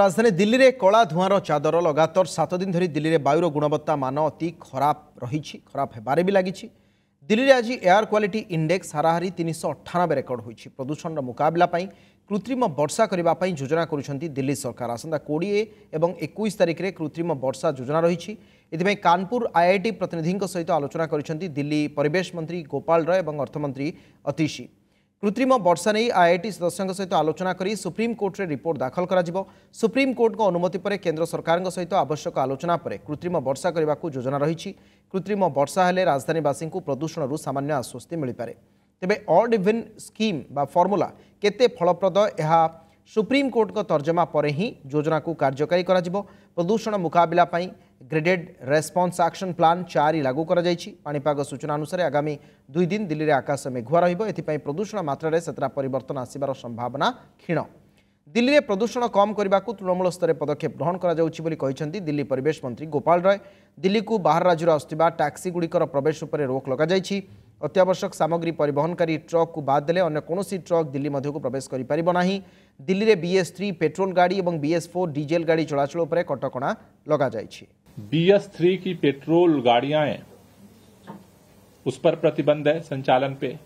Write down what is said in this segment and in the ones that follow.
রাজধানী দিল্লিরে কলা ধূয়াঁর চাদর লগাতার সাত দিন ধর দিল্লিরে বায়ুর গুণবত্তা মান অতি খারাপ রয়েছে খারাপ হবার বি লাগিছে দিল্লিরে আজ এয়ার কোয়ালিটি ইন্ডেক্স হারাহারি তিনশো অঠানবে রেকর্ড হয়েছে প্রদূষণর মোকাবিলা কৃত্রিম বর্ষা করা যোজনা করছেন দিল্লি সরকার আসন্তা কোড়িয়ে এবং একুশ তারিখে কৃত্রিম বর্ষা যোজনা রয়েছে এথিপাই কানপুর আইআইটি প্রতিনিধি সহ আলোচনা করেছেন দিল্লি পরিবেশ মন্ত্রী গোপাল রায় এবং অর্থমন্ত্রী অতিশী কৃত্রিম বর্ষা নিয়ে আইআইটি সদস্য সহ আলোচনা করে সুপ্রিমকোর্টে রিপোর্ট দাখল করা সুপ্রিমকোর্ট অনুমতি পরে কেন্দ্র সরকার সহ আবশ্যক আলোচনা পরে কৃত্রিম বর্ষা করা যোজনা রয়েছে কৃত্রিম বর্ষা হলে রাজধানীবাসী প্রদূষণর সামান্য আশ্বস্তি মিলিপারে তবে অড ইভেন স্কিম বা ফর্মুলা কেতে ফলপ্রদ এহা ସୁପ୍ରିମ୍ କୋର୍ଟଙ୍କ ତର୍ଜମା ପରେ ହିଁ ଯୋଜନାକୁ କାର୍ଯ୍ୟକାରୀ କରାଯିବ ପ୍ରଦୂଷଣ ମୁକାବିଲା ପାଇଁ ଗ୍ରେଡେଡ୍ ରେସ୍ପନ୍ସ ଆକ୍ସନ୍ ପ୍ଲାନ୍ ଚାରି ଲାଗୁ କରାଯାଇଛି ପାଣିପାଗ ସୂଚନା ଅନୁସାରେ ଆଗାମୀ ଦୁଇ ଦିନ ଦିଲ୍ଲୀରେ ଆକାଶ ମେଘୁଆ ରହିବ ଏଥିପାଇଁ ପ୍ରଦୂଷଣ ମାତ୍ରାରେ ସେତେଟା ପରିବର୍ତ୍ତନ ଆସିବାର ସମ୍ଭାବନା କ୍ଷୀଣ दिल्ली में प्रदूषण कम करने को तृणमूल स्तर पदक्षेप ग्रहण कर दिल्ली परेश मंत्री गोपाल राय दिल्ली को बाहर राज्य आसा टैक्सी गुड़िकर प्रवेश रोक लग जा अत्यावश्यक सामग्री परी ट्रक को बाद दे कौन ट्रक दिल्ली मध्य प्रवेश करना दिल्ली में बीएस थ्री पेट्रोल गाड़ी और बीएस फोर डीजेल गाड़ी चलाचल पर कटक लग जा पेट्रोल गाड़िया उस पर प्रतिबंध है संचालन पे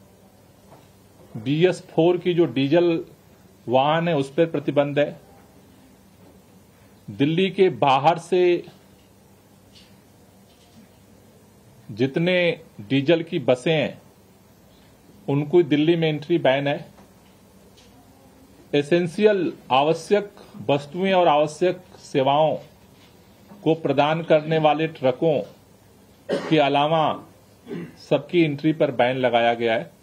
बीएस फोर की जो डीजल वाहन है उस पर प्रतिबंध है दिल्ली के बाहर से जितने डीजल की बसें हैं उनको दिल्ली में एंट्री बैन है एसेंशियल आवश्यक वस्तुएं और आवश्यक सेवाओं को प्रदान करने वाले ट्रकों के अलावा सबकी एंट्री पर बैन लगाया गया है